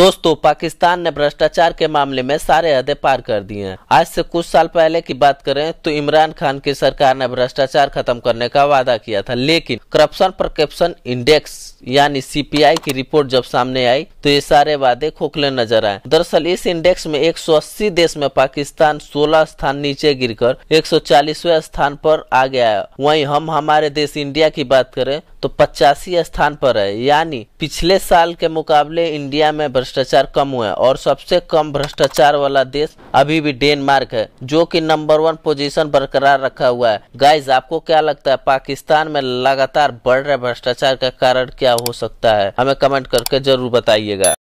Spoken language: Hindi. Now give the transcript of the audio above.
दोस्तों पाकिस्तान ने भ्रष्टाचार के मामले में सारे अदे पार कर दिए हैं आज से कुछ साल पहले की बात करें तो इमरान खान की सरकार ने भ्रष्टाचार खत्म करने का वादा किया था लेकिन करप्शन परसेप्शन इंडेक्स यानी सीपीआई की रिपोर्ट जब सामने आई तो ये सारे वादे खोखले नजर आए दरअसल इस इंडेक्स में एक देश में पाकिस्तान सोलह स्थान नीचे गिर कर स्थान पर आ गया है वही हम हमारे देश इंडिया की बात करें तो पचासी स्थान पर है यानी पिछले साल के मुकाबले इंडिया में भ्रष्टाचार कम हुआ है और सबसे कम भ्रष्टाचार वाला देश अभी भी डेनमार्क है जो कि नंबर वन पोजीशन बरकरार रखा हुआ है गाइज आपको क्या लगता है पाकिस्तान में लगातार बढ़ रहे भ्रष्टाचार का कारण क्या हो सकता है हमें कमेंट करके जरूर बताइएगा